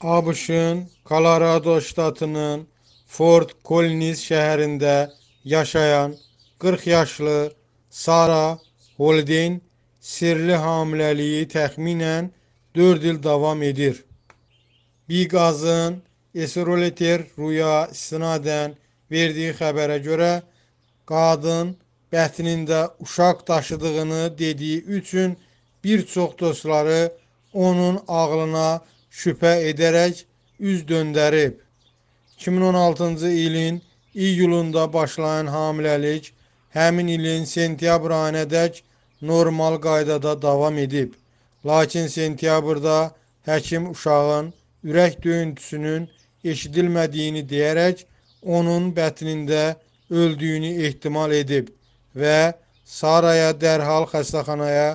ABŞ-ın Colorado ştatının Fort Collins şəhərində yaşayan 40 yaşlı Sara Holden sirli hamiləliyi təxminən 4 il davam edir. Bigazın Esroleter Ruya istinadən verdiyi xəbərə görə qadın bətnində uşaq daşıdığını dediyi üçün bir çox dostları onun ağlına şübhə edərək üz döndərib. 2016-cı ilin iyulunda başlayan hamiləlik həmin ilin sentyabr ayınədək normal qaydada davam edib. Lakin sentyabrda həkim uşağın ürək döyüntüsünün eşidilmədiyini deyərək onun bətnində öldüyünü ehtimal edib və Saraya dərhal xəstəxanaya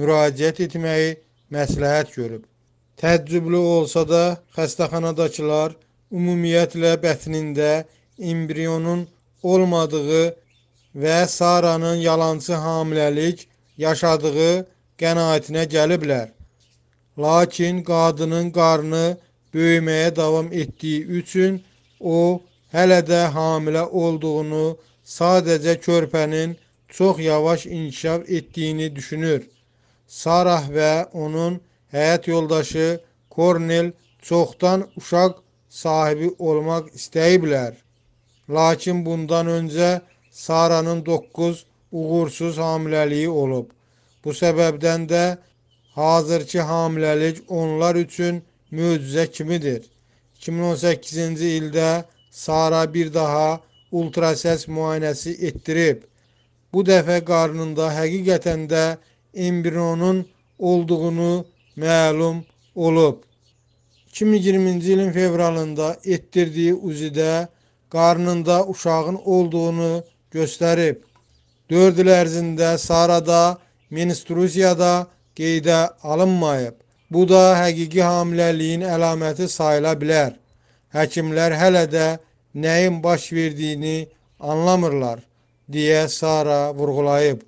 müraciət etməyi məsləhət görüb. Təəccüblü olsa da, xəstəxanadakılar ümumiyyətlə bətnində embrionun olmadığı və Saranın yalançı hamiləlik yaşadığı qənaətinə gəliblər. Lakin qadının qarnı böyüməyə davam etdiyi üçün o hələ də hamilə olduğunu, sadəcə körpənin çox yavaş inkişaf etdiyini düşünür. Sarah və onun həyat yoldaşı Kornel çoxdan uşaq sahibi olmaq istəyiblər. Lakin bundan öncə Saranın 9 uğursuz hamiləliyi olub. Bu səbəbdən də hazırki hamiləlik onlar üçün möcüzə kimidir. 2018-ci ildə Sara bir daha ultrasəs müayinəsi etdirib. Bu dəfə qarnında həqiqətən də embrionun olduğunu məlum olub. 2020-ci ilin fevralında etdirdiyi uzidə qarnında uşağın olduğunu göstərib. 4 il ərzində Sarada menstrusiyada qeydə alınmayıb. Bu da həqiqi hamiləliyin əlaməti sayıla bilər. Həkimlər hələ də nəyin baş verdiyini anlamırlar, deyə Sara vurğulayıb.